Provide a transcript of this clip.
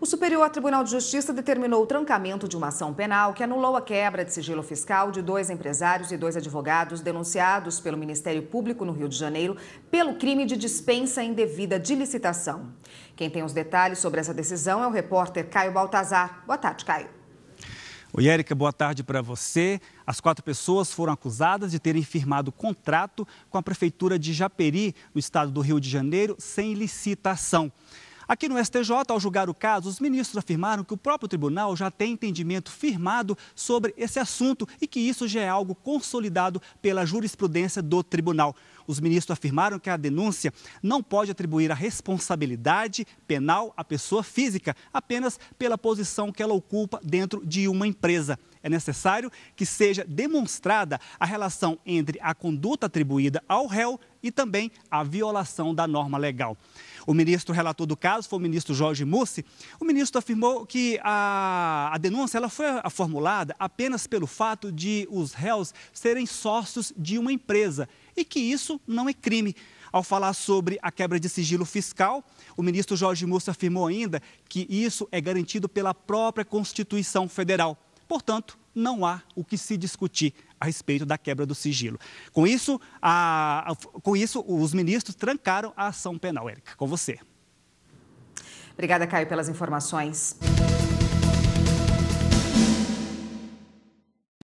o Superior Tribunal de Justiça determinou o trancamento de uma ação penal que anulou a quebra de sigilo fiscal de dois empresários e dois advogados denunciados pelo Ministério Público no Rio de Janeiro pelo crime de dispensa indevida de licitação. Quem tem os detalhes sobre essa decisão é o repórter Caio Baltazar. Boa tarde, Caio. Oi, Érica, boa tarde para você. As quatro pessoas foram acusadas de terem firmado contrato com a Prefeitura de Japeri, no estado do Rio de Janeiro, sem licitação. Aqui no STJ, ao julgar o caso, os ministros afirmaram que o próprio tribunal já tem entendimento firmado sobre esse assunto e que isso já é algo consolidado pela jurisprudência do tribunal. Os ministros afirmaram que a denúncia não pode atribuir a responsabilidade penal à pessoa física apenas pela posição que ela ocupa dentro de uma empresa é necessário que seja demonstrada a relação entre a conduta atribuída ao réu e também a violação da norma legal. O ministro relator do caso foi o ministro Jorge Mussi. O ministro afirmou que a, a denúncia ela foi formulada apenas pelo fato de os réus serem sócios de uma empresa e que isso não é crime. Ao falar sobre a quebra de sigilo fiscal, o ministro Jorge Mussi afirmou ainda que isso é garantido pela própria Constituição Federal. Portanto, não há o que se discutir a respeito da quebra do sigilo. Com isso, a, a, com isso os ministros trancaram a ação penal. Érica, com você. Obrigada, Caio, pelas informações.